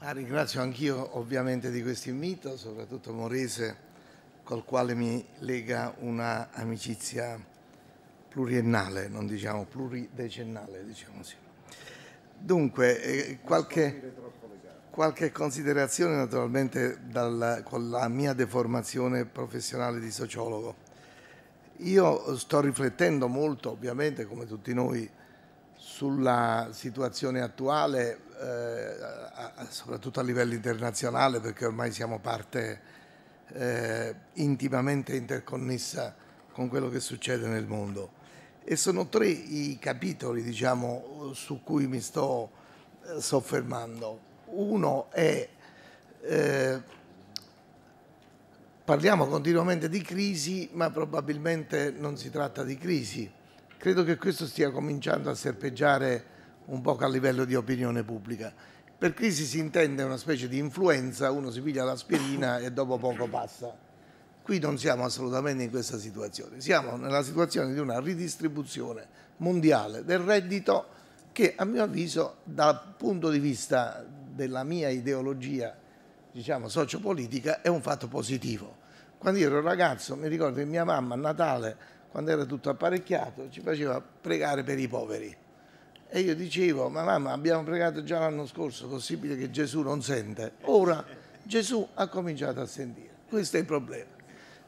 Ah, ringrazio anch'io ovviamente di questo invito, soprattutto Morese, col quale mi lega una amicizia pluriennale, non diciamo pluridecennale, diciamo sì. Dunque, eh, qualche, qualche, considerazione naturalmente dal, con la mia deformazione professionale di sociologo. Io sto riflettendo molto, ovviamente, come tutti noi, sulla situazione attuale, eh, soprattutto a livello internazionale, perché ormai siamo parte eh, intimamente interconnessa con quello che succede nel mondo. E sono tre i capitoli diciamo, su cui mi sto eh, soffermando. Uno è, eh, parliamo continuamente di crisi, ma probabilmente non si tratta di crisi Credo che questo stia cominciando a serpeggiare un poco a livello di opinione pubblica. Per crisi si intende una specie di influenza, uno si piglia l'aspirina e dopo poco passa. Qui non siamo assolutamente in questa situazione, siamo nella situazione di una ridistribuzione mondiale del reddito che a mio avviso dal punto di vista della mia ideologia diciamo, sociopolitica è un fatto positivo. Quando io ero ragazzo mi ricordo che mia mamma a Natale quando era tutto apparecchiato, ci faceva pregare per i poveri. E io dicevo, ma mamma abbiamo pregato già l'anno scorso, possibile che Gesù non sente? Ora Gesù ha cominciato a sentire, questo è il problema.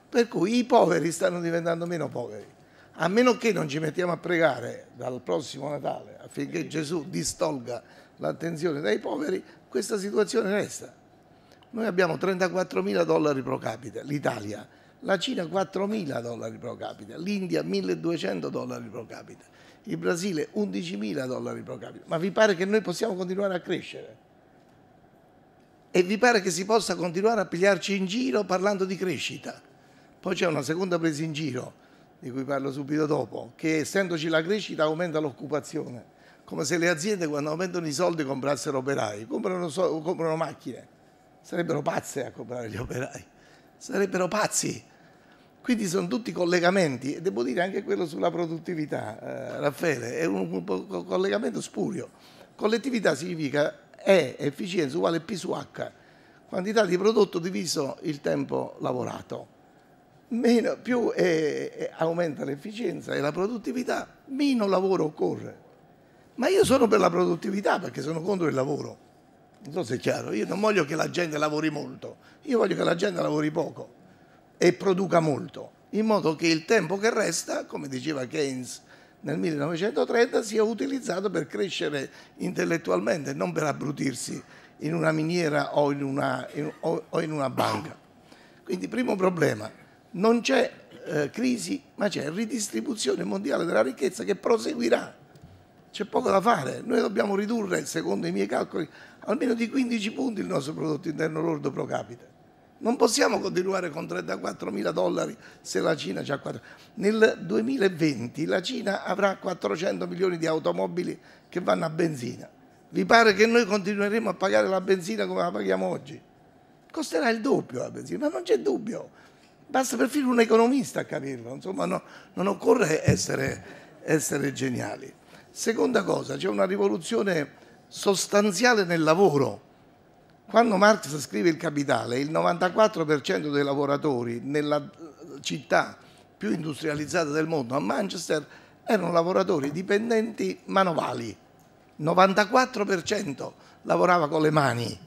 Per cui i poveri stanno diventando meno poveri. A meno che non ci mettiamo a pregare dal prossimo Natale affinché Gesù distolga l'attenzione dai poveri, questa situazione resta. Noi abbiamo 34 mila dollari pro capite, l'Italia, la Cina 4.000 dollari pro capita, l'India 1.200 dollari pro capita, il Brasile 11.000 dollari pro capita. Ma vi pare che noi possiamo continuare a crescere? E vi pare che si possa continuare a pigliarci in giro parlando di crescita? Poi c'è una seconda presa in giro, di cui parlo subito dopo, che essendoci la crescita aumenta l'occupazione. Come se le aziende quando aumentano i soldi comprassero operai, comprano, so comprano macchine, sarebbero pazze a comprare gli operai sarebbero pazzi. Quindi sono tutti collegamenti e devo dire anche quello sulla produttività, eh, Raffaele, è un, un, un, collegamento spurio. Collettività significa E, efficienza uguale P su H, quantità di prodotto diviso il tempo lavorato. Meno, più è, è, aumenta l'efficienza e la produttività, meno lavoro occorre. Ma io sono per la produttività perché sono contro il lavoro non so se è chiaro, io non voglio che la gente lavori molto, io voglio che la gente lavori poco e produca molto, in modo che il tempo che resta, come diceva Keynes nel 1930, sia utilizzato per crescere intellettualmente, non per abbrutirsi in una miniera o in una, in, o, o in una banca. Quindi primo problema, non c'è eh, crisi, ma c'è ridistribuzione mondiale della ricchezza che proseguirà c'è poco da fare, noi dobbiamo ridurre, secondo i miei calcoli, almeno di 15 punti il nostro prodotto interno lordo pro capite. Non possiamo continuare con 34 mila dollari se la Cina ha 4. Nel 2020 la Cina avrà 400 milioni di automobili che vanno a benzina. Vi pare che noi continueremo a pagare la benzina come la paghiamo oggi? Costerà il doppio la benzina, ma non c'è dubbio. Basta perfino un economista a capirlo. Insomma, no, non occorre essere, essere geniali. Seconda cosa, c'è una rivoluzione sostanziale nel lavoro. Quando Marx scrive il capitale, il 94% dei lavoratori nella eh, città più industrializzata del mondo, a Manchester, erano lavoratori dipendenti manovali. Il 94% lavorava con le mani.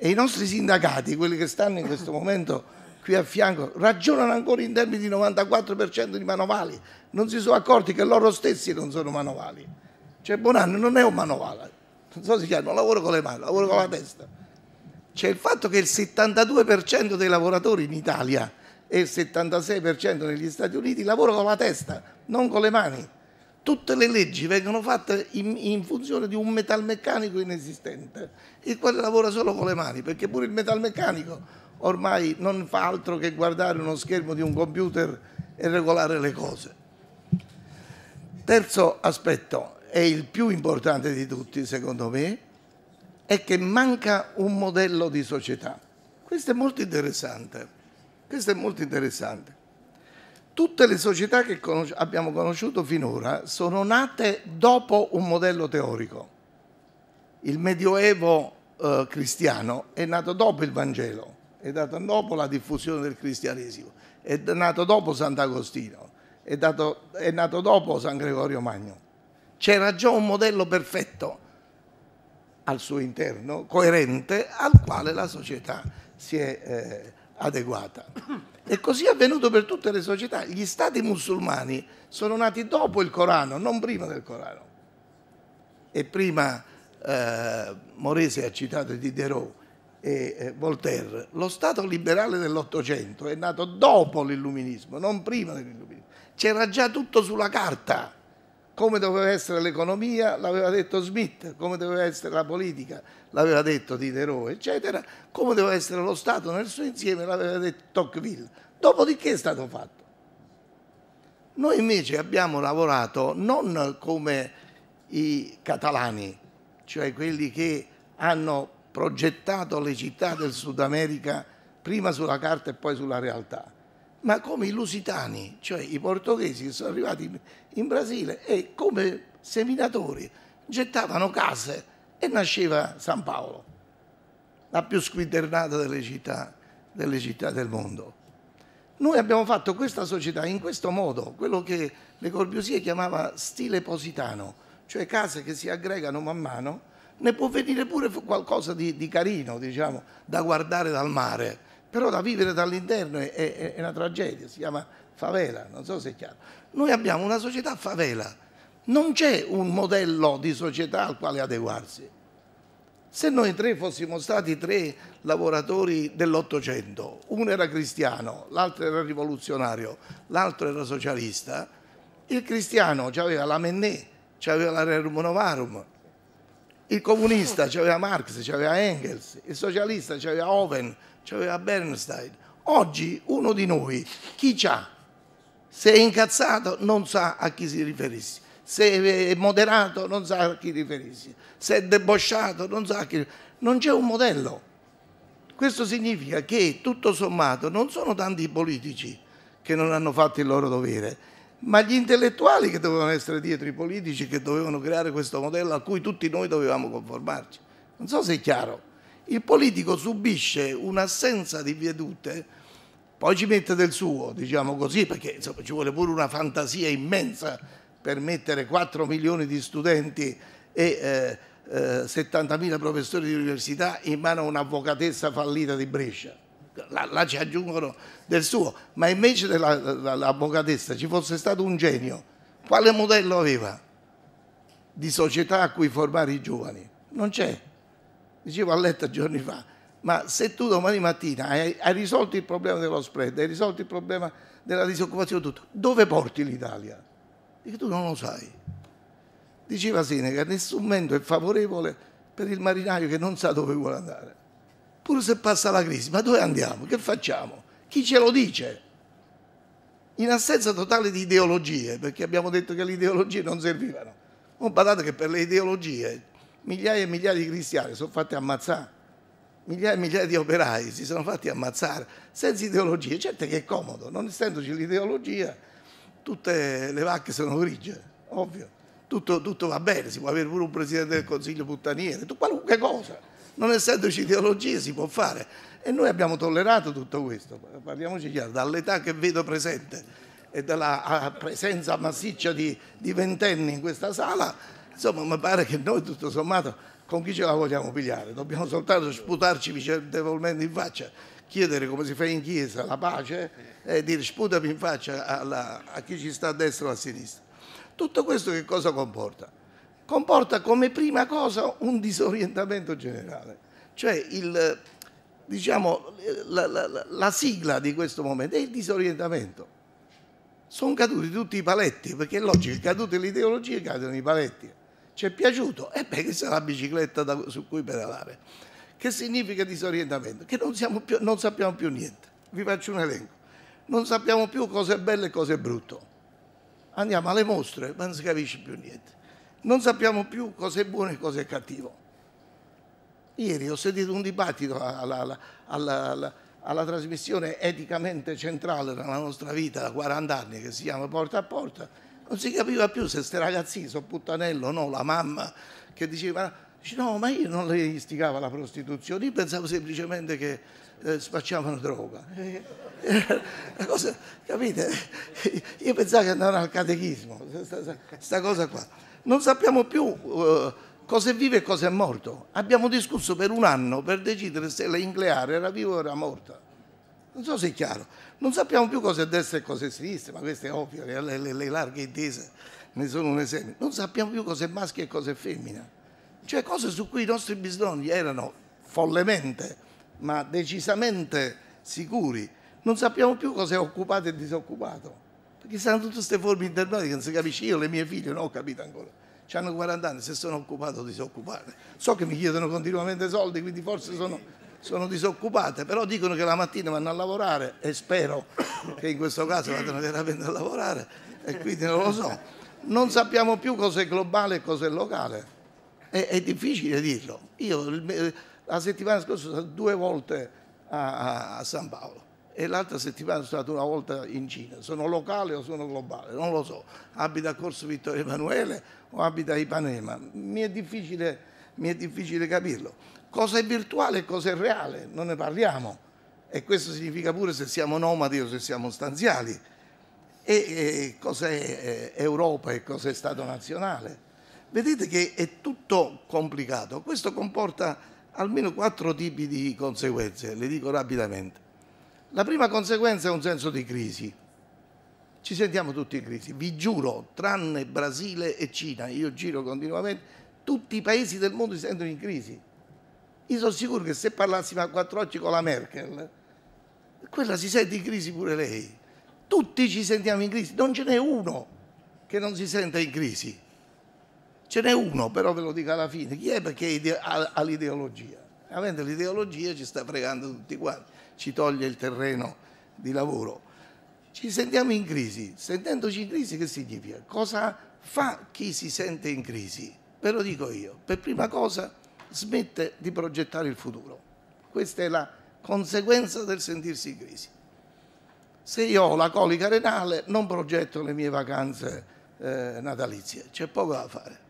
E i nostri sindacati, quelli che stanno in questo momento qui a fianco, ragionano ancora in termini di 94% di manovali, non si sono accorti che loro stessi non sono manovali. Cioè Bonanno non è un manovale, non so se chiama, non lavoro con le mani, lavoro con la testa. Cioè il fatto che il 72% dei lavoratori in Italia e il 76% negli Stati Uniti lavora con la testa, non con le mani. Tutte le leggi vengono fatte in, in, funzione di un metalmeccanico inesistente, il quale lavora solo con le mani, perché pure il metalmeccanico ormai non fa altro che guardare uno schermo di un computer e regolare le cose. Terzo aspetto, e il più importante di tutti secondo me, è che manca un modello di società. Questo è molto interessante. Questo è molto interessante. Tutte le società che conosci abbiamo conosciuto finora sono nate dopo un modello teorico. Il Medioevo eh, cristiano è nato dopo il Vangelo è dato dopo la diffusione del cristianesimo, è nato dopo Sant'Agostino, è, dato, è nato dopo San Gregorio Magno. C'era già un modello perfetto al suo interno, coerente, al quale la società si è eh, adeguata. E così è avvenuto per tutte le società. Gli stati musulmani sono nati dopo il Corano, non prima del Corano. E prima eh, Morese ha citato Diderot, e eh, Voltaire, lo Stato liberale dell'Ottocento è nato dopo l'illuminismo, non prima dell'illuminismo. C'era già tutto sulla carta, come doveva essere l'economia, l'aveva detto Smith, come doveva essere la politica, l'aveva detto Diderot, eccetera, come doveva essere lo Stato nel suo insieme, l'aveva detto Tocqueville. Dopodiché è stato fatto. Noi invece abbiamo lavorato non come i catalani, cioè quelli che hanno progettato le città del Sud America prima sulla carta e poi sulla realtà, ma come i lusitani, cioè i portoghesi che sono arrivati in, in Brasile e come seminatori gettavano case e nasceva San Paolo, la più squinternata delle città, delle città del mondo. Noi abbiamo fatto questa società in questo modo, quello che Le Corbusier chiamava stile positano, cioè case che si aggregano man mano ne può venire pure qualcosa di, di carino, diciamo, da guardare dal mare, però da vivere dall'interno è, è, è, una tragedia, si chiama favela, non so se è chiaro. Noi abbiamo una società favela, non c'è un modello di società al quale adeguarsi. Se noi tre fossimo stati tre lavoratori dell'Ottocento, uno era cristiano, l'altro era rivoluzionario, l'altro era socialista, il cristiano aveva la Mennè, aveva la Rerum Novarum, il comunista c'aveva Marx, c'aveva Engels, il socialista c'aveva Owen, c'aveva Bernstein. Oggi uno di noi, chi c'ha? Se è incazzato non sa a chi si riferisce, se è moderato non sa a chi riferirsi, se è debosciato non sa a chi Non c'è un modello. Questo significa che tutto sommato non sono tanti i politici che non hanno fatto il loro dovere, ma gli intellettuali che dovevano essere dietro i politici, che dovevano creare questo modello a cui tutti noi dovevamo conformarci. Non so se è chiaro. Il politico subisce un'assenza di vedute, poi ci mette del suo, diciamo così, perché insomma, ci vuole pure una fantasia immensa per mettere 4 milioni di studenti e eh, eh, 70.000 professori di università in mano a un'avvocatessa fallita di Brescia là, là, ci aggiungono del suo, ma invece dell'avvocatessa ci fosse stato un genio, quale modello aveva di società a cui formare i giovani? Non c'è. Dicevo a letto giorni fa, ma se tu domani mattina hai, hai risolto il problema dello spread, hai risolto il problema della disoccupazione, tutto, dove porti l'Italia? Perché tu non lo sai. Diceva Seneca, nessun mento è favorevole per il marinaio che non sa dove vuole andare pure se passa la crisi, ma dove andiamo? Che facciamo? Chi ce lo dice? In assenza totale di ideologie, perché abbiamo detto che le ideologie non servivano. Non badate che per le ideologie migliaia e migliaia di cristiani sono fatti ammazzare, migliaia e migliaia di operai si sono fatti ammazzare senza ideologie. Certo che è comodo, non essendoci l'ideologia, tutte le vacche sono grigie, ovvio. Tutto, tutto va bene, si può avere pure un presidente del consiglio puttaniere, qualunque cosa non essendoci ideologie si può fare e noi abbiamo tollerato tutto questo, parliamoci chiaro, dall'età che vedo presente e dalla presenza massiccia di, di ventenni in questa sala, insomma mi pare che noi tutto sommato con chi ce la vogliamo pigliare? Dobbiamo soltanto sputarci vicendevolmente in faccia, chiedere come si fa in chiesa la pace e dire sputami in faccia alla, a chi ci sta a destra o a sinistra. Tutto questo che cosa comporta? comporta come prima cosa un disorientamento generale. Cioè il, diciamo, la, la, la sigla di questo momento è il disorientamento. Sono caduti tutti i paletti, perché è logico, è caduta l'ideologia, cadono i paletti. Ci è piaciuto? E eh beh, che sarà la bicicletta da, su cui pedalare. Che significa disorientamento? Che non, più, non sappiamo più niente. Vi faccio un elenco. Non sappiamo più cosa è bello e cosa è brutto. Andiamo alle mostre, ma non si capisce più niente non sappiamo più cosa è buono e cosa è cattivo. Ieri ho sentito un dibattito alla, alla, alla, alla trasmissione eticamente centrale della nostra vita da 40 anni che si chiama Porta a Porta, non si capiva più se questi ragazzini sono puttanello o no, la mamma che diceva no, ma io non le istigavo la prostituzione, io pensavo semplicemente che eh, spacciavano droga. Eh, cosa, capite? Io pensavo che andavano al catechismo, sta, sta cosa qua non sappiamo più uh, cosa è vivo e cosa è morto. Abbiamo discusso per un anno per decidere se la Ingleare era viva o era morta. Non so se è chiaro. Non sappiamo più cosa è destra e cosa è sinistra, ma questo è ovvio, le, le, le larghe intese ne sono un esempio. Non sappiamo più cosa è maschio e cosa è femmina. Cioè cose su cui i nostri bisnonni erano follemente, ma decisamente sicuri. Non sappiamo più cosa è occupato e disoccupato. Perché saranno tutte queste forme intermedie che non si capisce. Io le mie figlie non ho capito ancora. C hanno 40 anni, se sono occupato disoccupate. So che mi chiedono continuamente soldi, quindi forse sono, sono disoccupate, però dicono che la mattina vanno a lavorare e spero che in questo caso vadano veramente a lavorare e quindi non lo so. Non sappiamo più cosa è globale e cosa è locale. È, è difficile dirlo. Io la settimana scorsa sono due volte a, a San Paolo e l'altra settimana sono stato una volta in Cina. Sono locale o sono globale? Non lo so. Abita a Corso Vittorio Emanuele o abita a Ipanema? Mi è difficile, mi è difficile capirlo. Cosa è virtuale e cosa è reale? Non ne parliamo. E questo significa pure se siamo nomadi o se siamo stanziali. E, e cos'è eh, Europa e cos'è Stato nazionale? Vedete che è tutto complicato. Questo comporta almeno quattro tipi di conseguenze, le dico rapidamente. La prima conseguenza è un senso di crisi. Ci sentiamo tutti in crisi, vi giuro, tranne Brasile e Cina, io giro continuamente, tutti i paesi del mondo si sentono in crisi. Io sono sicuro che se parlassimo a quattro occhi con la Merkel, quella si sente in crisi pure lei. Tutti ci sentiamo in crisi, non ce n'è uno che non si senta in crisi. Ce n'è uno, però ve lo dico alla fine. Chi è perché ha l'ideologia? Avendo l'ideologia ci sta fregando tutti quanti ci toglie il terreno di lavoro. Ci sentiamo in crisi, sentendoci in crisi che significa? Cosa fa chi si sente in crisi? Ve lo dico io, per prima cosa smette di progettare il futuro. Questa è la conseguenza del sentirsi in crisi. Se io ho la colica renale non progetto le mie vacanze eh, natalizie, c'è poco da fare.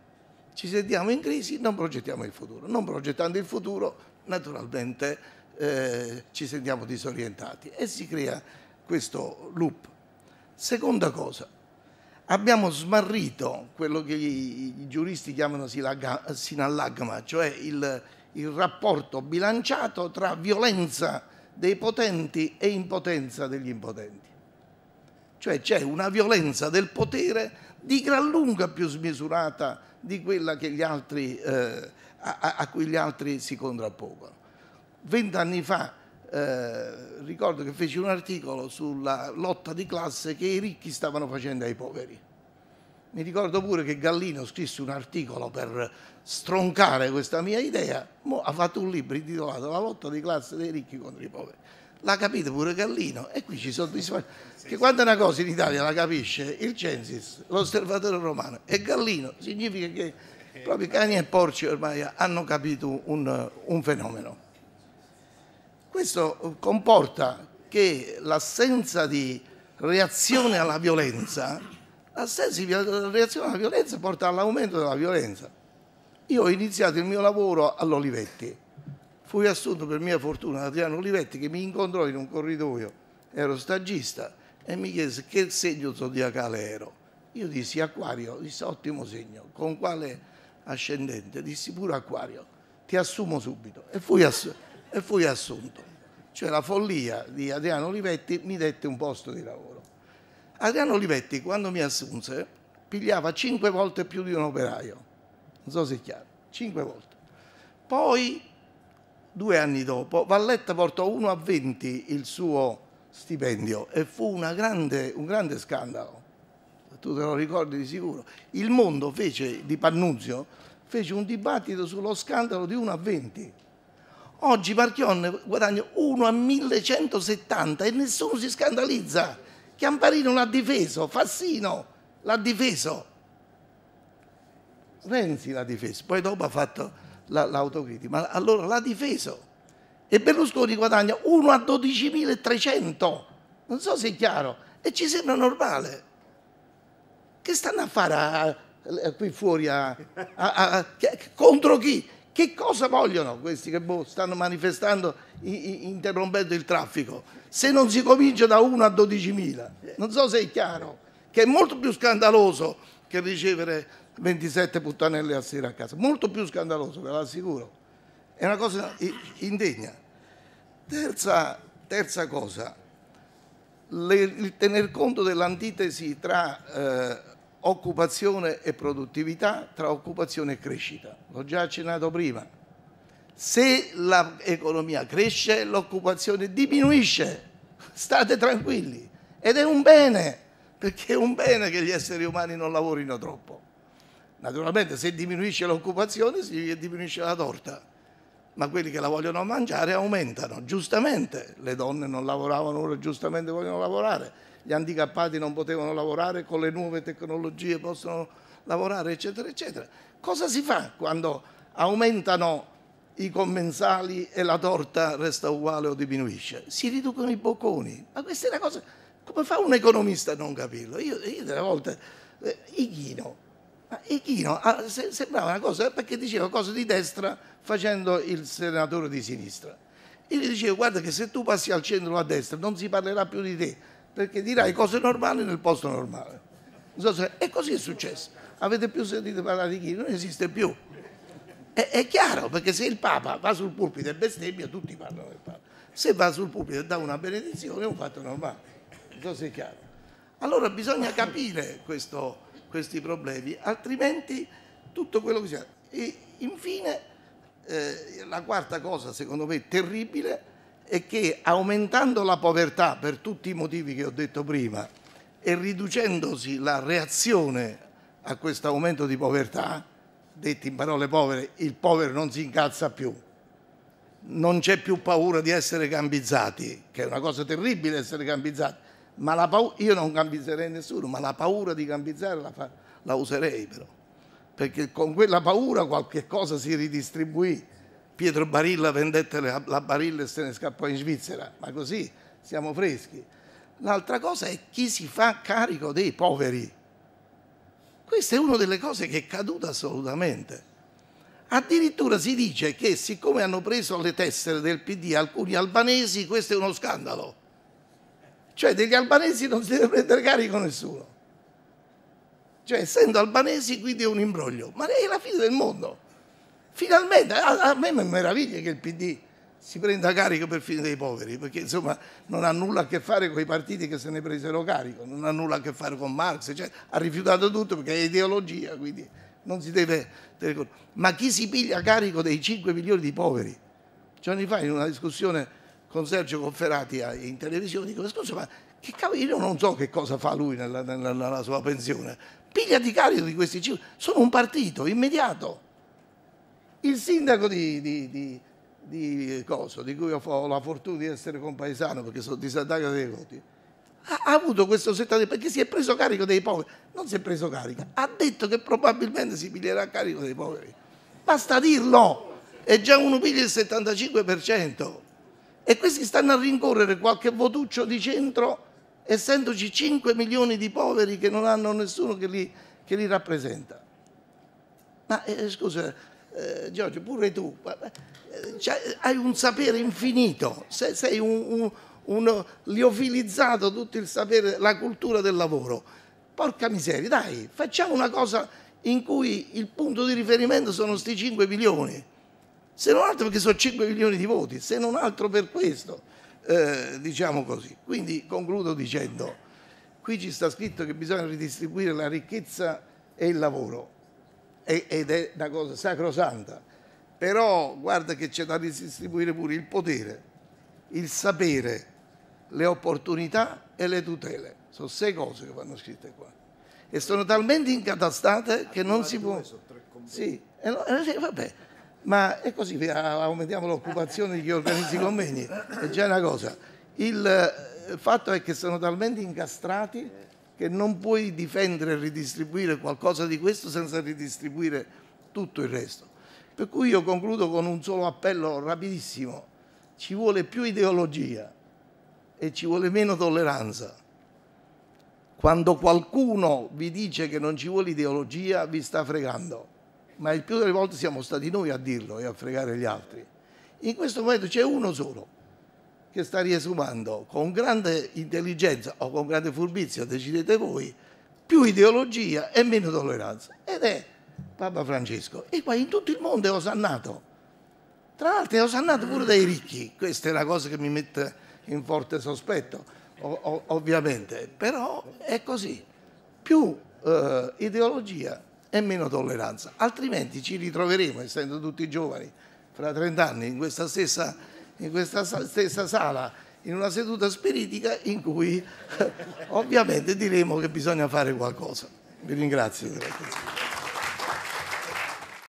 Ci sentiamo in crisi, non progettiamo il futuro. Non progettando il futuro, naturalmente eh, ci sentiamo disorientati e si crea questo loop. Seconda cosa, abbiamo smarrito quello che i, i giuristi chiamano sinallagma, cioè il, il rapporto bilanciato tra violenza dei potenti e impotenza degli impotenti. Cioè c'è una violenza del potere di gran lunga più smisurata di quella altri, eh, a, a cui gli altri si contrappongono vent'anni fa eh, ricordo che feci un articolo sulla lotta di classe che i ricchi stavano facendo ai poveri. Mi ricordo pure che Gallino scrisse un articolo per stroncare questa mia idea, Mo ha fatto un libro intitolato La lotta di classe dei ricchi contro i poveri. L'ha capito pure Gallino e qui ci soddisfacciamo. Che quando una cosa in Italia la capisce il Censis, l'osservatore romano e Gallino, significa che eh, proprio cani e porci ormai hanno capito un, un fenomeno. Questo comporta che l'assenza di reazione alla violenza, l'assenza di reazione alla violenza porta all'aumento della violenza. Io ho iniziato il mio lavoro all'Olivetti, fui assunto per mia fortuna da Adriano Olivetti che mi incontrò in un corridoio, ero stagista e mi chiese che segno zodiacale ero. Io dissi acquario, disse ottimo segno, con quale ascendente? Dissi pure acquario, ti assumo subito e fui, assunto. E fui assunto cioè la follia di Adriano Olivetti mi dette un posto di lavoro. Adriano Olivetti quando mi assunse pigliava cinque volte più di un operaio, non so se è chiaro, cinque volte. Poi, due anni dopo, Valletta portò 1 a 20 il suo stipendio e fu grande, un grande scandalo, tu te lo ricordi di sicuro. Il mondo fece, di Pannunzio, fece un dibattito sullo scandalo di 1 a 20 Oggi Marchionne guadagna 1 a 1170 e nessuno si scandalizza. Chiamparino l'ha difeso, Fassino l'ha difeso. Renzi l'ha difeso, poi dopo ha fatto l'autocritica, ma allora l'ha difeso. E Berlusconi guadagna 1 a 12.300, non so se è chiaro, e ci sembra normale. Che stanno a fare a, a, qui fuori a, contro chi? Che cosa vogliono questi che boh, stanno manifestando interrompendo il traffico? Se non si comincia da 1 a 12.000, non so se è chiaro, che è molto più scandaloso che ricevere 27 puttanelle a sera a casa, molto più scandaloso, ve lo assicuro. È una cosa indegna. Terza, terza cosa, le, il tener conto dell'antitesi tra... Eh, occupazione e produttività, tra occupazione e crescita. L'ho già accennato prima. Se l'economia cresce, l'occupazione diminuisce. State tranquilli. Ed è un bene, perché è un bene che gli esseri umani non lavorino troppo. Naturalmente se diminuisce l'occupazione si diminuisce la torta, ma quelli che la vogliono mangiare aumentano, giustamente. Le donne non lavoravano, ora giustamente vogliono lavorare gli handicappati non potevano lavorare, con le nuove tecnologie possono lavorare, eccetera, eccetera. Cosa si fa quando aumentano i commensali e la torta resta uguale o diminuisce? Si riducono i bocconi. Ma questa è una cosa... Come fa un economista a non capirlo? Io, io delle volte... Eh, Ighino, ma Ichino ah, sembrava una cosa eh, perché diceva cose di destra facendo il senatore di sinistra. Io gli dicevo guarda che se tu passi al centro o a destra non si parlerà più di te, perché dirai cose normali nel posto normale. e così è successo. Avete più sentito parlare di chi? Non esiste più. È, è, chiaro, perché se il Papa va sul pulpito e bestemmia, tutti parlano del Papa. Se va sul pulpito e dà una benedizione, è un fatto normale. Non è chiaro. Allora bisogna capire questo, questi problemi, altrimenti tutto quello che si ha. E infine, eh, la quarta cosa, secondo me, terribile, è che aumentando la povertà per tutti i motivi che ho detto prima e riducendosi la reazione a questo aumento di povertà, detti in parole povere, il povero non si incazza più, non c'è più paura di essere gambizzati, che è una cosa terribile essere gambizzati, ma io non gambizzerei nessuno, ma la paura di gambizzare la, fa, la userei però, perché con quella paura qualche cosa si ridistribuisce Pietro Barilla vendette la, Barilla e se ne scappò in Svizzera, ma così siamo freschi. L'altra cosa è chi si fa carico dei poveri. Questa è una delle cose che è caduta assolutamente. Addirittura si dice che siccome hanno preso le tessere del PD alcuni albanesi, questo è uno scandalo. Cioè degli albanesi non si deve prendere carico nessuno. Cioè essendo albanesi quindi è un imbroglio, ma è la fine del mondo. Finalmente, a, a me mi meraviglia che il PD si prenda carico perfino dei poveri, perché insomma non ha nulla a che fare con i partiti che se ne presero carico, non ha nulla a che fare con Marx, cioè, ha rifiutato tutto perché è ideologia, quindi non si deve... Ma chi si piglia carico dei 5 milioni di poveri? Giorni cioè, fa in una discussione con Sergio Conferati in televisione dico, scusa ma che cavolo, io non so che cosa fa lui nella, nella, nella sua pensione, piglia di carico di questi 5, sono un partito immediato il sindaco di, di, di, di Coso, di cui ho la fortuna di essere compaesano perché sono di Sant'Agata dei Voti, ha, ha, avuto questo settore perché si è preso carico dei poveri. Non si è preso carico, ha detto che probabilmente si piglierà carico dei poveri. Basta dirlo, è già uno piglia il 75%. E questi stanno a rincorrere qualche votuccio di centro, essendoci 5 milioni di poveri che non hanno nessuno che li, che li rappresenta. Ma eh, scusa, eh, Giorgio, pure tu, eh, cioè, hai un sapere infinito, sei, sei un, un, un liofilizzato tutto il sapere, la cultura del lavoro. Porca miseria, dai, facciamo una cosa in cui il punto di riferimento sono questi 5 milioni, se non altro perché sono 5 milioni di voti, se non altro per questo, eh, diciamo così. Quindi concludo dicendo, qui ci sta scritto che bisogna ridistribuire la ricchezza e il lavoro ed è una cosa sacrosanta. Però guarda che c'è da ridistribuire pure il potere, il sapere, le opportunità e le tutele. Sono sei cose che vanno scritte qua. E sono talmente incatastate che non si può... Sì, e eh, no, e eh, vabbè, ma è così, eh, aumentiamo l'occupazione di chi organizza i convegni, è già una cosa. Il, il fatto è che sono talmente incastrati che non puoi difendere e ridistribuire qualcosa di questo senza ridistribuire tutto il resto. Per cui io concludo con un solo appello rapidissimo, ci vuole più ideologia e ci vuole meno tolleranza. Quando qualcuno vi dice che non ci vuole ideologia vi sta fregando, ma il più delle volte siamo stati noi a dirlo e a fregare gli altri. In questo momento c'è uno solo che sta riesumando con grande intelligenza o con grande furbizia, decidete voi, più ideologia e meno tolleranza. Ed è Papa Francesco. E poi in tutto il mondo è osannato. Tra l'altro è osannato pure dai ricchi. Questa è una cosa che mi mette in forte sospetto, ov ovviamente. Però è così. Più eh, ideologia e meno tolleranza. Altrimenti ci ritroveremo, essendo tutti giovani, fra 30 anni, in questa stessa in questa stessa sala, in una seduta spiritica in cui ovviamente diremo che bisogna fare qualcosa. Vi ringrazio.